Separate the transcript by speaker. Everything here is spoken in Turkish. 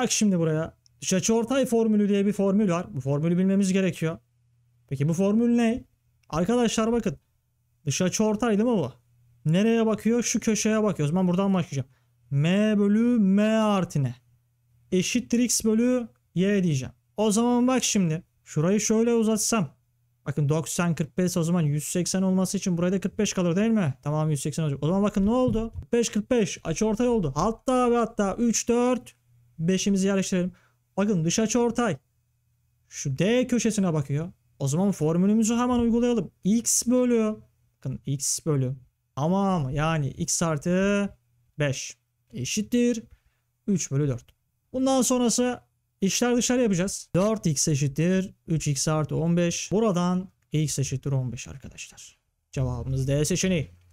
Speaker 1: Bak şimdi buraya. Şaçortay formülü diye bir formül var. Bu formülü bilmemiz gerekiyor. Peki bu formül ne? Arkadaşlar bakın. Şaçortay değil mi bu? Nereye bakıyor? Şu köşeye bakıyoruz. Ben buradan başlayacağım. M bölü M artı ne? Eşittir X bölü Y diyeceğim. O zaman bak şimdi. Şurayı şöyle uzatsam. Bakın 90 45 o zaman 180 olması için burayı da 45 kalır değil mi? Tamam 180 olacak. O zaman bakın ne oldu? 45 45 açı ortay oldu. Hatta ve hatta 3 4 5'imizi yerleştirelim. Bakın dış açı ortay. Şu D köşesine bakıyor. O zaman formülümüzü hemen uygulayalım. X bölü. Bakın X bölü. Ama yani X artı 5 eşittir. 3 bölü 4. Bundan sonrası işler dışarı yapacağız. 4x eşittir 3x artı 15. Buradan x eşittir 15 arkadaşlar. Cevabımız D seçeneği.